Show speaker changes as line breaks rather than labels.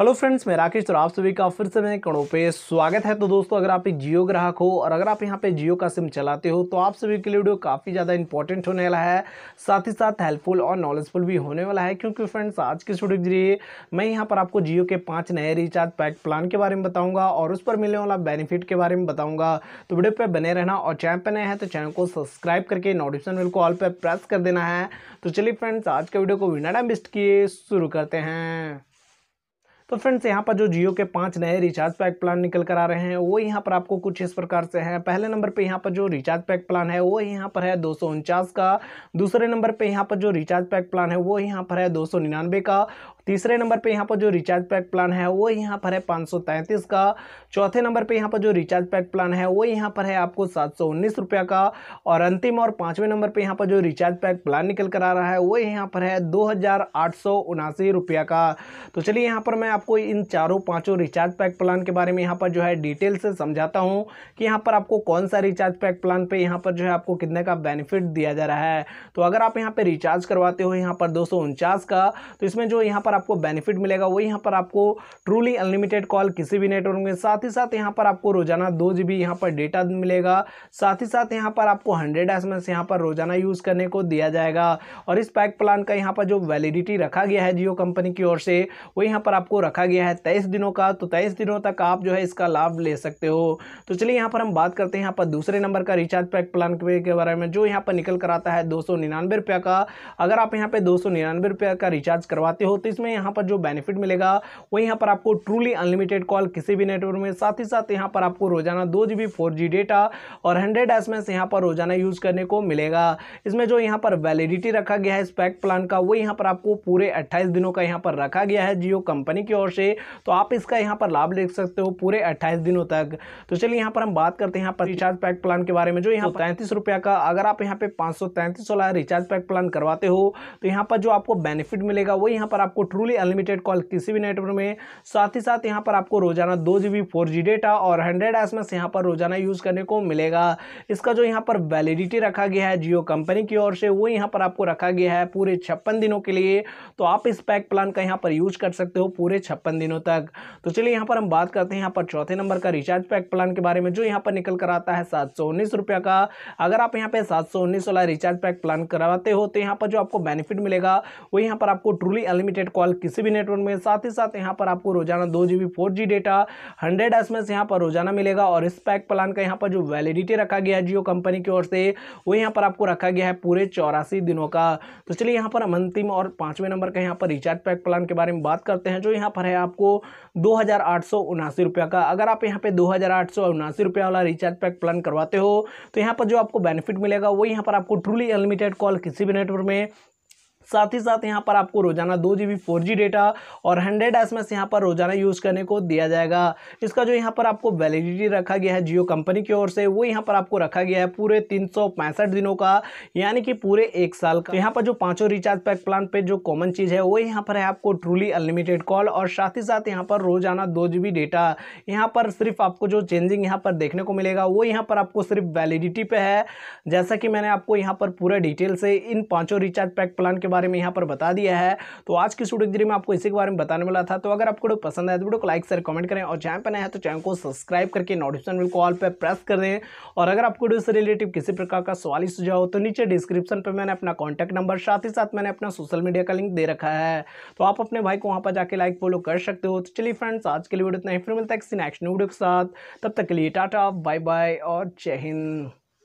hello friends मैं राकेश तो आप सभी का फिर से मैं कड़ों पे स्वागत है तो दोस्तों अगर आप एक जियो ग्राहक हो और अगर आप यहाँ पे जियो का सिम चलाते हो तो आप सभी के लिए वीडियो काफ़ी ज़्यादा इंपॉर्टेंट होने वाला है साथ ही साथ हेल्पफुल और नॉलेजफुल भी होने वाला है क्योंकि फ्रेंड्स आज के स्टूडियो के जरिए मैं यहाँ पर आपको जियो के पाँच नए रिचार्ज पैक प्लान के बारे में बताऊँगा और उस पर मिलने वाला बेनिफिट के बारे में बताऊँगा तो वीडियो पर बने रहना और चैनल पर नए हैं तो चैनल को सब्सक्राइब करके नोटिफिकेशन बिल को ऑल पर प्रेस कर देना है तो चलिए फ्रेंड्स आज के वीडियो को विनाडा मिस्ट किए शुरू करते हैं तो फ्रेंड्स यहाँ पर जो जियो के पाँच नए रिचार्ज पैक प्लान निकल कर आ रहे हैं वो यहाँ पर आपको कुछ इस प्रकार से है पहले नंबर पर यहाँ पर जो रिचार्ज पैक प्लान है वो यहाँ पर है दो का दूसरे नंबर पर यहाँ पर जो रिचार्ज पैक प्लान है वो यहाँ पर है दो का तीसरे नंबर पे यहाँ पर जो रिचार्ज पैक प्लान है वो यहाँ पर है पाँच का चौथे नंबर पे यहाँ पर जो रिचार्ज पैक प्लान है वो यहाँ पर है आपको सात रुपया का और अंतिम और पाँचवें नंबर पे यहाँ पर जो रिचार्ज पैक प्लान निकल कर आ रहा है वो यहाँ पर है दो रुपया का तो चलिए यहाँ पर मैं आपको इन चारों पाँचों रिचार्ज पैक प्लान के बारे में यहाँ पर जो है डिटेल से समझाता हूँ कि यहाँ पर आपको कौन सा रिचार्ज पैक प्लान पर यहाँ पर जो है आपको कितने का बेनिफिट दिया जा रहा है तो अगर आप यहाँ पर रिचार्ज करवाते हो यहाँ पर दो का तो इसमें जो यहाँ पर आपको बेनिफिट मिलेगा वही यहाँ पर आपको ट्रूली अनलिमिटेड कॉल किसी भी नेटवर्क में साथ ही साथ यहाँ पर आपको रोजाना दो जी बी यहाँ पर डेटा मिलेगा साथ ही साथ यहाँ पर आपको हंड्रेड एस एम एस यहाँ पर रोजाना यूज़ करने को दिया जाएगा और इस पैक प्लान का यहाँ पर जो वैलिडिटी रखा गया है जियो कंपनी की ओर से वो यहाँ पर आपको रखा गया है तेईस दिनों का तो तेईस दिनों तक आप जो है इसका लाभ ले सकते हो तो चलिए यहाँ पर हम बात करते हैं यहाँ पर दूसरे नंबर का रिचार्ज पैक प्लान के बारे में जो यहाँ पर निकल कर आता है दो सौ निन्यानवे रुपया का अगर आप यहाँ पे दो सौ निन्यानवे रुपया का रिचार्ज करवाते हो तो इस इसमें यहाँ पर जो बेनिफिट मिलेगा वो यहाँ पर आपको ट्रूली अनलिमिटेड कॉल किसी भी नेटवर्क में साथ ही साथ यहाँ पर आपको रोजाना दो जी बी डेटा और हंड्रेड एस एम यहाँ पर रोजाना यूज़ करने को मिलेगा इसमें जो यहाँ पर वैलिडिटी रखा गया है इस पैक प्लान का वो यहाँ पर आपको पूरे अट्ठाईस दिनों का यहाँ पर रखा गया है जियो कंपनी की ओर से तो आप इसका यहाँ पर लाभ ले सकते हो पूरे अट्ठाईस दिनों तक तो चलिए यहाँ पर हम बात करते हैं यहाँ पर रिचार्ज पैक प्लान के बारे में जो यहाँ तैंतीस रुपया का अगर आप यहाँ पे पाँच सौ तैंतीस वाला रिचार्ज पैक प्लान करवाते हो तो यहाँ पर जो आपको बेनिफिट मिलेगा वो यहाँ पर आपको ट्रूली अनलिमिटेड कॉल किसी भी नेटवर्क में साथ ही साथ यहाँ पर आपको रोजाना दो G B four G data और हंड्रेड एस एम एस यहाँ पर रोजाना यूज़ करने को मिलेगा इसका जो यहाँ पर वैलिडिटी रखा गया है जियो कंपनी की ओर से वो यहाँ पर आपको रखा गया है पूरे छप्पन दिनों के लिए तो आप इस पैक प्लान का यहाँ पर यूज कर सकते हो पूरे छप्पन दिनों तक तो चलिए यहाँ पर हम बात करते हैं यहाँ पर चौथे नंबर का रिचार्ज पैक प्लान के बारे में जो यहाँ पर निकल कर आता है सात सौ उन्नीस का अगर आप यहाँ पे सात सौ उन्नीस वाला रिचार्ज पैक प्लान करवाते हो तो यहाँ पर जो आपको बेनिफिट मिलेगा वो यहाँ पर आपको ट्रूली अनलिमिटेड कॉल किसी भी नेटवर्क में साथ ही साथ यहाँ पर आपको रोजाना दो G B data hundred S M यहाँ पर रोजाना मिलेगा और इस पैक प्लान का यहाँ पर जो वैलिडिटी रखा गया है जियो कंपनी की ओर से वो यहाँ पर आपको रखा गया है पूरे चौरासी दिनों का तो चलिए यहाँ पर हम अंतिम और पाँचवें नंबर का यहाँ पर रिचार्ज पैक प्लान के बारे में बात करते हैं जो यहाँ पर है आपको दो रुपया का अगर आप यहाँ पे दो रुपया वाला रिचार्ज पैक प्लान करवाते हो तो यहाँ पर जो आपको बेनिफिट मिलेगा वो यहाँ पर आपको ट्रूली अनलिमिटेड कॉल किसी भी नेटवर्क में साथ ही साथ यहाँ पर आपको रोजाना दो G B four G data और हंड्रेड एस एम यहाँ पर रोजाना यूज़ करने को दिया जाएगा इसका जो यहाँ पर आपको वैलिडिटी रखा गया है जियो कंपनी की ओर से वो यहाँ पर आपको रखा गया है पूरे तीन सौ पैंसठ दिनों का यानी कि पूरे एक साल का यहाँ पर जो पाँचों रिचार्ज पैक प्लान पे जो कॉमन चीज़ है वो यहाँ पर है आपको ट्रूली अनलिमिटेड कॉल और साथ ही साथ यहाँ पर रोजाना दो जी डेटा यहाँ पर सिर्फ आपको जो चेंजिंग यहाँ पर देखने को मिलेगा वो यहाँ पर आपको सिर्फ वैलिडिटी पे है जैसा कि मैंने आपको यहाँ पर पूरा डिटेल से इन पाँचों रिचार्ज पैक प्लान के बारे में यहाँ पर बता दिया है तो आज की स्टूडियो गिरी में आपको इसी के बारे में बताने वाला था तो अगर आपको वीडियो पसंद आए तो वीडियो को लाइक शेयर कमेंट करें और चैनल पर नया है तो चैनल को सब्सक्राइब करके नोटिफिकेशन बिल कॉल पर प्रेस कर दें और अगर आपको वीडियो से रिलेटिव किसी प्रकार का सवाल ही सुझाव तो नीचे डिस्क्रिप्शन पर मैंने अपना कॉन्टैक्ट नंबर साथ ही साथ मैंने अपना सोशल मीडिया का लिंक दे रखा है तो आप अपने भाई को वहाँ पर जाकर लाइक फॉलो कर सकते हो तो चलिए फ्रेंड्स आज के लिए वीडियो इतना ही फिर मिलता है किसी नेक्स्ट वीडियो के साथ तब तक के लिए टाटा बाय बाय और जय हिंद